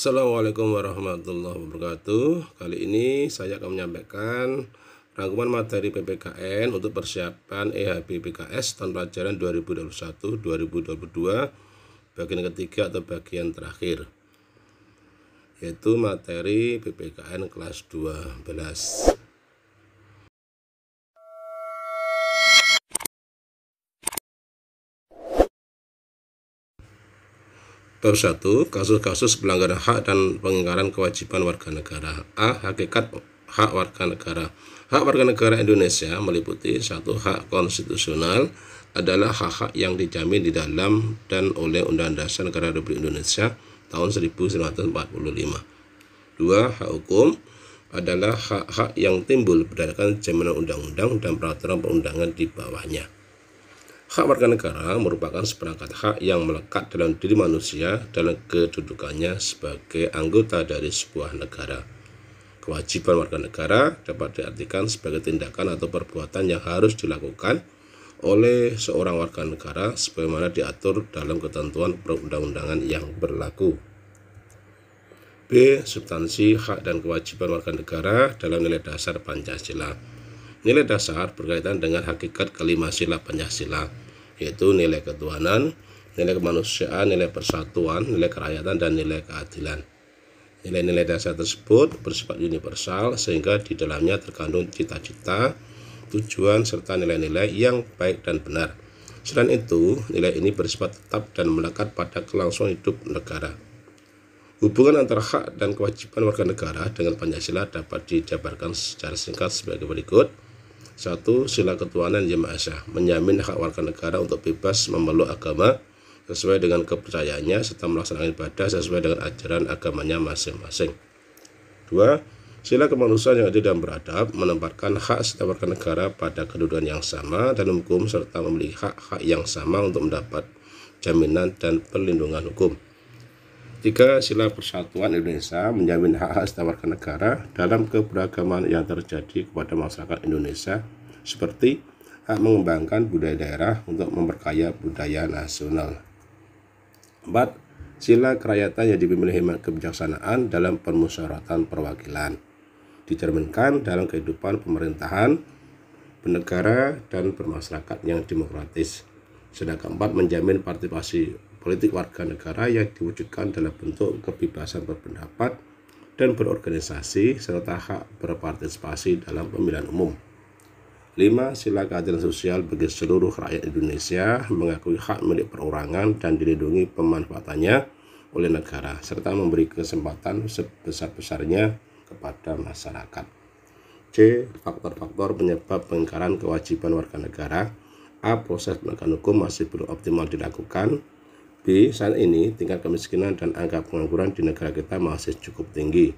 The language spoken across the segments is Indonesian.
Assalamualaikum warahmatullahi wabarakatuh Kali ini saya akan menyampaikan Rangkuman materi PPKN untuk persiapan EHB PKS tahun pelajaran 2021-2022 Bagian ketiga atau bagian terakhir Yaitu materi PPKN kelas 12 1. Kasus-kasus pelanggaran hak dan pengingkaran kewajiban warga negara. A. Hakikat hak warga negara. Hak warga negara Indonesia meliputi satu hak konstitusional adalah hak-hak yang dijamin di dalam dan oleh Undang-Undang Dasar Negara Republik Indonesia tahun 1945. Dua, hak hukum adalah hak-hak yang timbul berdasarkan jaminan undang-undang dan peraturan perundangan di bawahnya. Hak warga negara merupakan seperangkat hak yang melekat dalam diri manusia dalam kedudukannya sebagai anggota dari sebuah negara. Kewajiban warga negara dapat diartikan sebagai tindakan atau perbuatan yang harus dilakukan oleh seorang warga negara sebagaimana diatur dalam ketentuan perundang-undangan yang berlaku. B. Substansi hak dan kewajiban warga negara dalam nilai dasar Pancasila. Nilai dasar berkaitan dengan hakikat kelima sila Pancasila, yaitu nilai ketuhanan, nilai kemanusiaan, nilai persatuan, nilai kerakyatan, dan nilai keadilan. Nilai-nilai dasar tersebut bersifat universal sehingga di dalamnya terkandung cita-cita, tujuan, serta nilai-nilai yang baik dan benar. Selain itu, nilai ini bersifat tetap dan melekat pada kelangsungan hidup negara. Hubungan antara hak dan kewajiban warga negara dengan Pancasila dapat dijabarkan secara singkat sebagai berikut. Satu, sila ketuhanan jemaah syah menjamin hak warga negara untuk bebas memeluk agama sesuai dengan kepercayaannya serta melaksanakan ibadah sesuai dengan ajaran agamanya masing-masing. Dua, sila kemanusiaan yang adil dan beradab menempatkan hak setiap warga negara pada kedudukan yang sama dan hukum serta memiliki hak-hak yang sama untuk mendapat jaminan dan perlindungan hukum. Tiga, sila persatuan Indonesia menjamin hak-hak warga negara dalam keberagaman yang terjadi kepada masyarakat Indonesia seperti hak mengembangkan budaya daerah untuk memperkaya budaya nasional. Empat, sila kerakyatan yang dipimpin hikmat kebijaksanaan dalam permusyawaratan perwakilan. Dicerminkan dalam kehidupan pemerintahan, bernegara, dan bermasyarakat yang demokratis. Sedangkan empat menjamin partisipasi politik warga negara yang diwujudkan dalam bentuk kebebasan berpendapat dan berorganisasi serta hak berpartisipasi dalam pemilihan umum. 5. Sila keadilan sosial bagi seluruh rakyat Indonesia mengakui hak milik perorangan dan dilindungi pemanfaatannya oleh negara serta memberi kesempatan sebesar-besarnya kepada masyarakat. C. Faktor-faktor penyebab pengingkaran kewajiban warga negara A. Proses penegakan hukum masih belum optimal dilakukan B. Saat ini tingkat kemiskinan dan angka pengangguran di negara kita masih cukup tinggi.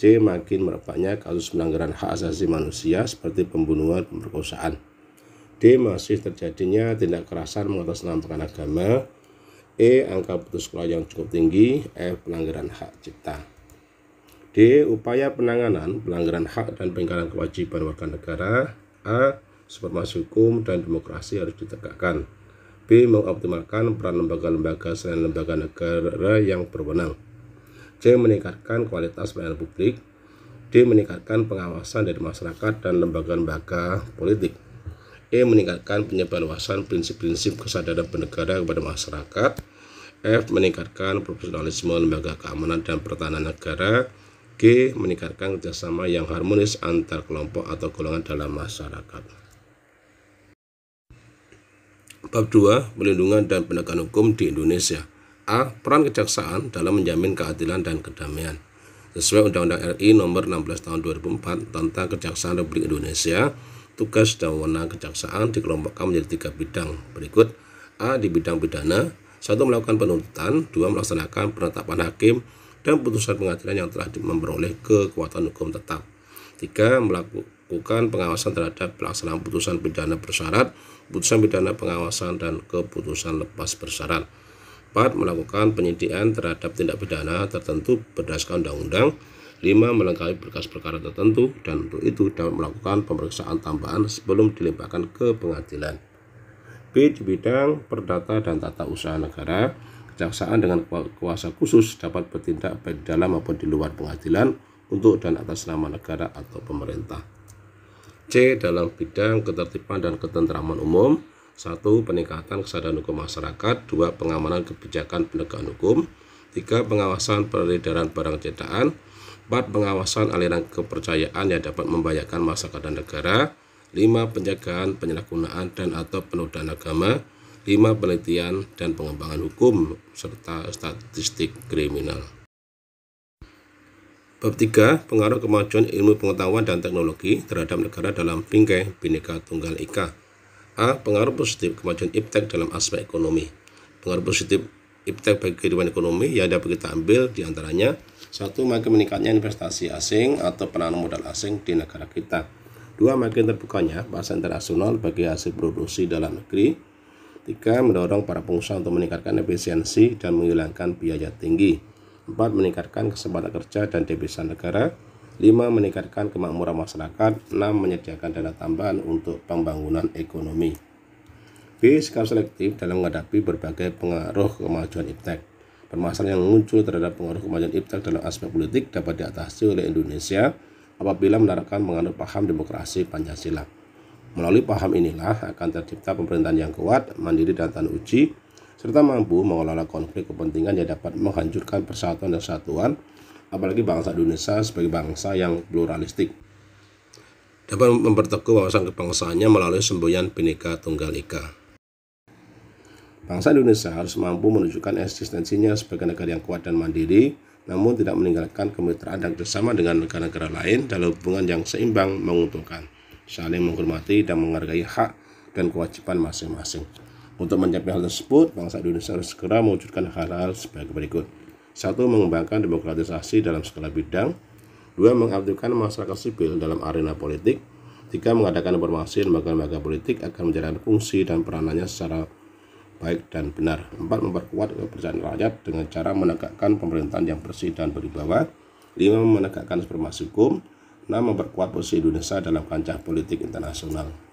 C. Makin merebaknya kasus pelanggaran hak asasi manusia seperti pembunuhan, pemerkosaan. D. Masih terjadinya tindak kerasan mengatasnamakan agama. E. Angka putus sekolah yang cukup tinggi. F. Pelanggaran hak cipta. D. Upaya penanganan pelanggaran hak dan pengingkaran kewajiban warga negara. A. Supermasi hukum dan demokrasi harus ditegakkan. B. Mengoptimalkan peran lembaga-lembaga selain lembaga negara yang berwenang. C. Meningkatkan kualitas pelayanan publik. D. Meningkatkan pengawasan dari masyarakat dan lembaga-lembaga politik. E. Meningkatkan penyebarluasan prinsip-prinsip kesadaran bernegara kepada masyarakat. F. Meningkatkan profesionalisme lembaga keamanan dan pertahanan negara. G. Meningkatkan kerjasama yang harmonis antar kelompok atau golongan dalam masyarakat. Bab 2. Perlindungan dan penegakan hukum di Indonesia. A. Peran kejaksaan dalam menjamin keadilan dan kedamaian. Sesuai Undang-Undang RI Nomor 16 Tahun 2004 tentang Kejaksaan Republik Indonesia, tugas dan wewenang kejaksaan dikelompokkan menjadi tiga bidang berikut. A. Di bidang pidana, satu melakukan penuntutan, dua melaksanakan penetapan hakim dan putusan pengadilan yang telah memperoleh kekuatan hukum tetap. Tiga melakukan bukan pengawasan terhadap pelaksanaan putusan pidana bersyarat, putusan pidana pengawasan dan keputusan lepas bersyarat. 4. Melakukan penyidikan terhadap tindak pidana tertentu berdasarkan undang-undang. 5. Melengkapi berkas perkara tertentu dan untuk itu dapat melakukan pemeriksaan tambahan sebelum dilimpahkan ke pengadilan. B. Di bidang perdata dan tata usaha negara, kejaksaan dengan kuasa khusus dapat bertindak baik dalam maupun di luar pengadilan untuk dan atas nama negara atau pemerintah. C. Dalam bidang ketertiban dan ketentraman umum 1. Peningkatan kesadaran hukum masyarakat 2. Pengamanan kebijakan penegakan hukum 3. Pengawasan peredaran barang cetakan 4. Pengawasan aliran kepercayaan yang dapat membahayakan masyarakat dan negara 5. Penjagaan penyalahgunaan dan atau penodaan agama 5. Penelitian dan pengembangan hukum serta statistik kriminal Bab 3. Pengaruh kemajuan ilmu pengetahuan dan teknologi terhadap negara dalam bingkai Bhinneka Tunggal Ika. A. Pengaruh positif kemajuan iptek dalam aspek ekonomi. Pengaruh positif iptek bagi kehidupan ekonomi yang dapat kita ambil diantaranya satu makin meningkatnya investasi asing atau penanam modal asing di negara kita. Dua makin terbukanya pasar internasional bagi hasil produksi dalam negeri. Tiga mendorong para pengusaha untuk meningkatkan efisiensi dan menghilangkan biaya tinggi. 4. Meningkatkan kesempatan kerja dan devisa negara 5. Meningkatkan kemakmuran masyarakat 6. Menyediakan dana tambahan untuk pembangunan ekonomi B. Sikap selektif dalam menghadapi berbagai pengaruh kemajuan iptek Permasalahan yang muncul terhadap pengaruh kemajuan iptek dalam aspek politik dapat diatasi oleh Indonesia apabila menerapkan menganut paham demokrasi Pancasila. Melalui paham inilah akan tercipta pemerintahan yang kuat, mandiri dan tahan uji, serta mampu mengelola konflik kepentingan yang dapat menghancurkan persatuan dan kesatuan, apalagi bangsa Indonesia sebagai bangsa yang pluralistik. Dapat memperteguh wawasan kebangsaannya melalui semboyan Bhinneka Tunggal Ika. Bangsa Indonesia harus mampu menunjukkan eksistensinya sebagai negara yang kuat dan mandiri, namun tidak meninggalkan kemitraan dan kerjasama dengan negara-negara lain dalam hubungan yang seimbang menguntungkan, saling menghormati dan menghargai hak dan kewajiban masing-masing. Untuk mencapai hal tersebut, bangsa Indonesia harus segera mewujudkan hal-hal sebagai berikut. Satu, mengembangkan demokratisasi dalam segala bidang. Dua, mengaktifkan masyarakat sipil dalam arena politik. Tiga, mengadakan informasi lembaga-lembaga politik akan menjalankan fungsi dan peranannya secara baik dan benar. Empat, memperkuat kepercayaan rakyat dengan cara menegakkan pemerintahan yang bersih dan berwibawa. Lima, menegakkan supremasi hukum. Enam, memperkuat posisi Indonesia dalam kancah politik internasional.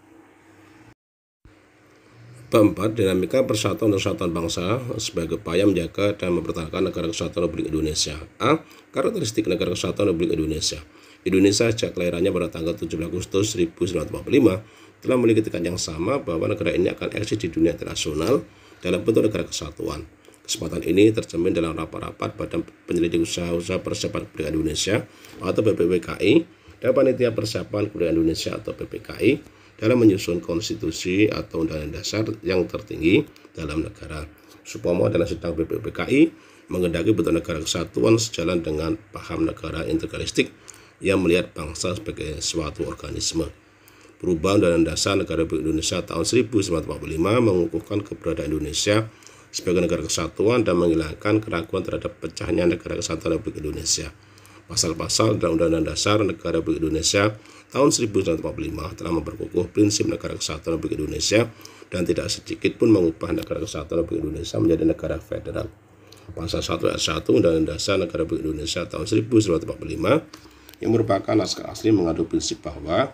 Keempat, dinamika persatuan dan kesatuan bangsa sebagai upaya menjaga dan mempertahankan negara kesatuan Republik Indonesia. A. Karakteristik negara kesatuan Republik Indonesia. Indonesia sejak kelahirannya pada tanggal 17 Agustus 1945 telah memiliki tekan yang sama bahwa negara ini akan eksis di dunia internasional dalam bentuk negara kesatuan. Kesempatan ini tercermin dalam rapat-rapat Badan Penyelidik Usaha-Usaha Persiapan Kebudayaan Indonesia atau BPPKI dan Panitia Persiapan Kebudayaan Indonesia atau PPKI dalam menyusun konstitusi atau undang-undang dasar yang tertinggi dalam negara. Supomo dan sidang BPPKI mengendaki bentuk negara kesatuan sejalan dengan paham negara integralistik yang melihat bangsa sebagai suatu organisme. Perubahan dan dasar negara Republik Indonesia tahun 1945 mengukuhkan keberadaan Indonesia sebagai negara kesatuan dan menghilangkan keraguan terhadap pecahnya negara kesatuan Republik Indonesia. Pasal-pasal dalam Undang-Undang Dasar Negara Republik Indonesia tahun 1945 telah memperkukuh prinsip negara kesatuan Republik Indonesia dan tidak sedikit pun mengubah negara kesatuan Republik Indonesia menjadi negara federal. Pasal 1 ayat 1 Undang-Undang Dasar Negara Republik Indonesia tahun 1945 yang merupakan naskah asli mengadu prinsip bahwa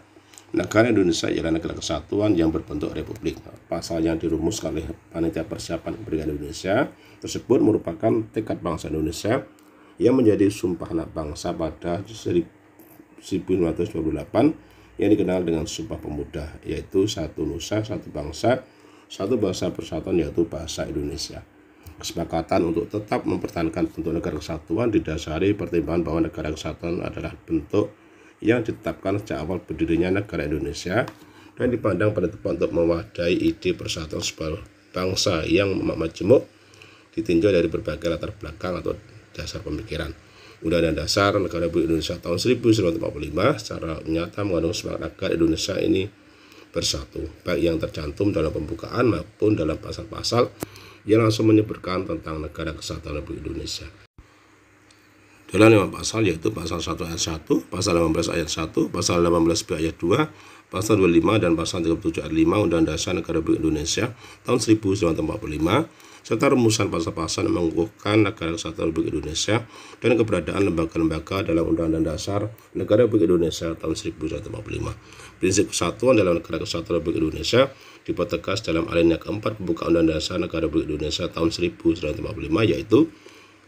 negara Indonesia ialah negara kesatuan yang berbentuk republik. Pasal yang dirumuskan oleh Panitia Persiapan Kemerdekaan Indonesia tersebut merupakan tekad bangsa Indonesia yang menjadi sumpah anak bangsa pada 1945 1928 yang dikenal dengan Sumpah Pemuda yaitu satu nusa, satu bangsa, satu bahasa persatuan yaitu bahasa Indonesia. Kesepakatan untuk tetap mempertahankan bentuk negara kesatuan didasari pertimbangan bahwa negara kesatuan adalah bentuk yang ditetapkan sejak awal berdirinya negara Indonesia dan dipandang pada tempat untuk mewadai ide persatuan sebuah bangsa yang majemuk ditinjau dari berbagai latar belakang atau dasar pemikiran. Undang-Undang Dasar Negara Republik Indonesia tahun 1945 secara nyata mengandung semangat agar Indonesia ini bersatu, baik yang tercantum dalam pembukaan maupun dalam pasal-pasal yang langsung menyebutkan tentang negara kesatuan Republik Indonesia. Dalam lima pasal yaitu pasal 1 ayat 1, pasal 18 ayat 1, pasal 18 b ayat 2, pasal 25 dan pasal 37 ayat 5 Undang-Undang Dasar Negara Republik Indonesia tahun 1945 serta rumusan pasal-pasal yang mengukuhkan negara kesatuan Republik Indonesia dan keberadaan lembaga-lembaga dalam Undang-Undang Dasar Negara Republik Indonesia tahun 1945. Prinsip kesatuan dalam negara kesatuan Republik Indonesia dipertegas dalam alinea keempat pembuka Undang-Undang Dasar Negara Republik Indonesia tahun 1945 yaitu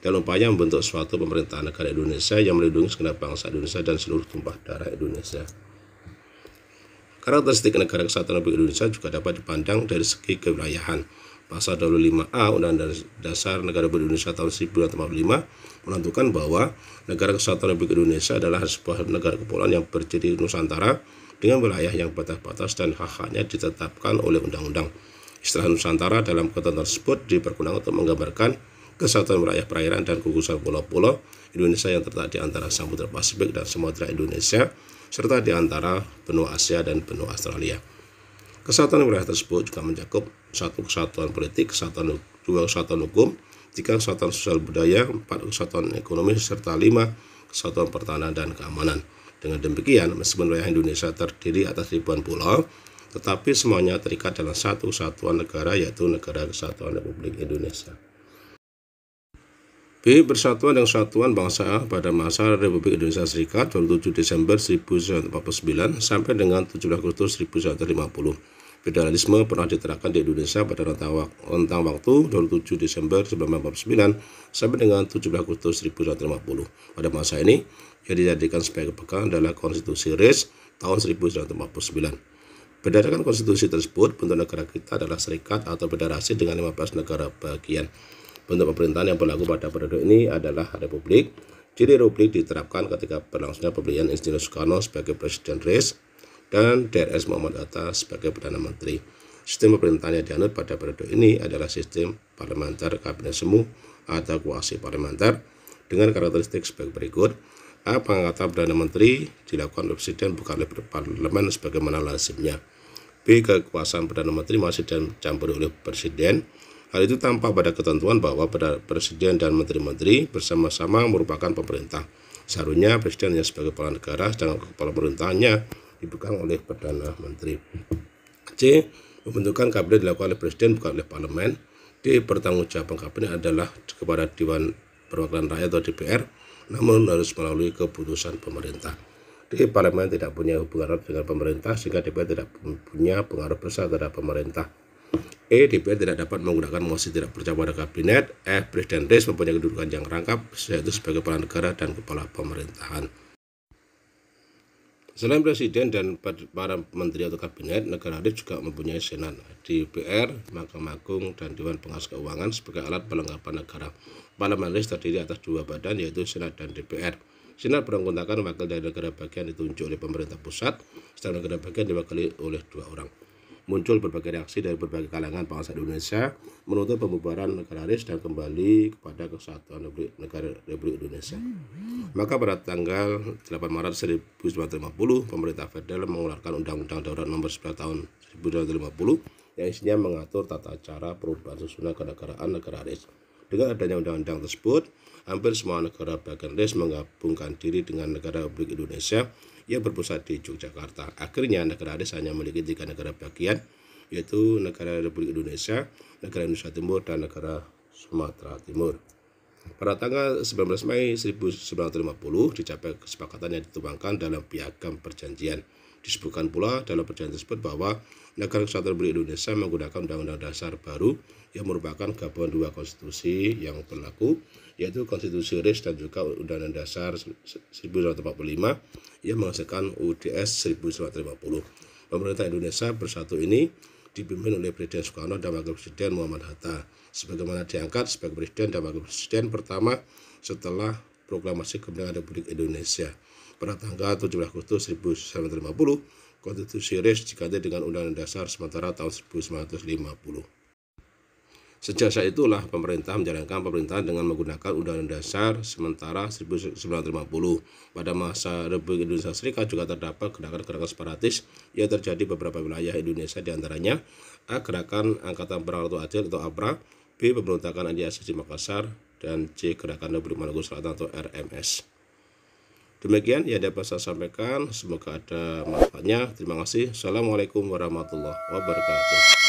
dalam upaya membentuk suatu pemerintahan negara Indonesia yang melindungi segenap bangsa Indonesia dan seluruh tumpah darah Indonesia. Karakteristik negara kesatuan Republik Indonesia juga dapat dipandang dari segi kewilayahan pasal 25A Undang-Undang Dasar Negara Republik Indonesia tahun 1945 menentukan bahwa negara kesatuan Republik Indonesia adalah sebuah negara kepulauan yang berdiri Nusantara dengan wilayah yang batas-batas dan hak-haknya ditetapkan oleh undang-undang. Istilah Nusantara dalam ketentuan tersebut dipergunakan untuk menggambarkan kesatuan wilayah perairan dan gugusan pulau-pulau Indonesia yang terletak di antara Samudra Pasifik dan Samudra Indonesia serta di antara benua Asia dan benua Australia. Kesatuan wilayah tersebut juga mencakup satu kesatuan politik, kesatuan dua kesatuan hukum, tiga kesatuan sosial budaya, empat kesatuan ekonomi, serta lima kesatuan pertahanan dan keamanan. Dengan demikian, meskipun wilayah Indonesia terdiri atas ribuan pulau, tetapi semuanya terikat dalam satu kesatuan negara yaitu Negara Kesatuan Republik Indonesia. B. Persatuan dan Kesatuan Bangsa pada masa Republik Indonesia Serikat 27 Desember 1949 sampai dengan 17 Agustus 1950. Federalisme pernah diterapkan di Indonesia pada rentang waktu 27 Desember 1949 sampai dengan 17 Agustus 1950. Pada masa ini, yang dijadikan sebagai pegang adalah Konstitusi RIS tahun 1949. Berdasarkan konstitusi tersebut, bentuk negara kita adalah serikat atau federasi dengan 15 negara bagian. Bentuk pemerintahan yang berlaku pada periode ini adalah Republik. Ciri Republik diterapkan ketika berlangsungnya pemilihan Insinyur Soekarno sebagai Presiden RIS dan DRS Muhammad Atta sebagai Perdana Menteri. Sistem pemerintahan yang dianut pada periode ini adalah sistem parlementer kabinet semu atau kuasi parlementer dengan karakteristik sebagai berikut. A. Pengangkatan Perdana Menteri dilakukan oleh Presiden bukan oleh Parlemen sebagaimana lazimnya. B. Kekuasaan Perdana Menteri masih dicampur oleh Presiden Hal itu tanpa pada ketentuan bahwa presiden dan menteri-menteri bersama-sama merupakan pemerintah. Seharusnya presiden hanya sebagai kepala negara, sedangkan kepala pemerintahnya dipegang oleh perdana menteri. C. Pembentukan kabinet dilakukan oleh presiden bukan oleh parlemen. D. Pertanggungjawaban kabinet adalah kepada Dewan Perwakilan Rakyat atau DPR, namun harus melalui keputusan pemerintah. D. Parlemen tidak punya hubungan dengan pemerintah sehingga DPR tidak punya pengaruh besar terhadap pemerintah. E. DPR tidak dapat menggunakan mosi tidak percaya pada kabinet. F. E, presiden Reis mempunyai kedudukan yang rangkap, yaitu sebagai kepala negara dan kepala pemerintahan. Selain presiden dan para menteri atau kabinet, negara hadir juga mempunyai senat, DPR, Mahkamah Agung, dan Dewan Pengawas Keuangan sebagai alat perlengkapan negara. Parlemen terdiri atas dua badan yaitu senat dan DPR. Senat beranggotakan wakil dari negara bagian ditunjuk oleh pemerintah pusat, sedang negara bagian diwakili oleh dua orang muncul berbagai reaksi dari berbagai kalangan bangsa Indonesia menuntut pembubaran negararis dan kembali kepada kesatuan Republik, negara Republik Indonesia. Maka pada tanggal 8 Maret 1950, pemerintah federal mengeluarkan Undang-Undang Darurat Nomor 11 Tahun 1950 yang isinya mengatur tata cara perubahan susunan kenegaraan negararis. Dengan adanya undang-undang tersebut, hampir semua negara bagian RIS menggabungkan diri dengan negara Republik Indonesia yang berpusat di Yogyakarta. Akhirnya negara ADIS hanya memiliki tiga negara bagian, yaitu negara Republik Indonesia, negara Indonesia Timur, dan negara Sumatera Timur. Pada tanggal 19 Mei 1950 dicapai kesepakatan yang dituangkan dalam piagam perjanjian Disebutkan pula dalam perjanjian tersebut bahwa Negara Kesatuan Republik Indonesia menggunakan Undang-Undang Dasar baru yang merupakan gabungan dua konstitusi yang berlaku yaitu Konstitusi RIS dan juga Undang-Undang Dasar 1945 yang menghasilkan UDS 1950. Pemerintah Indonesia bersatu ini dipimpin oleh Presiden Soekarno dan Wakil Presiden Muhammad Hatta sebagaimana diangkat sebagai Presiden dan Wakil Presiden pertama setelah proklamasi kemerdekaan Republik Indonesia pada tanggal 17 Agustus 1950 konstitusi res diganti dengan Undang-Undang Dasar sementara tahun 1950. Sejak saat itulah pemerintah menjalankan pemerintahan dengan menggunakan Undang-Undang Dasar sementara 1950. Pada masa Republik Indonesia Serikat juga terdapat gerakan-gerakan separatis yang terjadi beberapa wilayah Indonesia diantaranya A. Gerakan Angkatan Perang Aceh atau APRA B. Pemberontakan Andi Asis di Makassar dan C. Gerakan Republik Maluku Selatan atau RMS. Demikian yang dapat saya sampaikan. Semoga ada manfaatnya. Terima kasih. Assalamualaikum warahmatullahi wabarakatuh.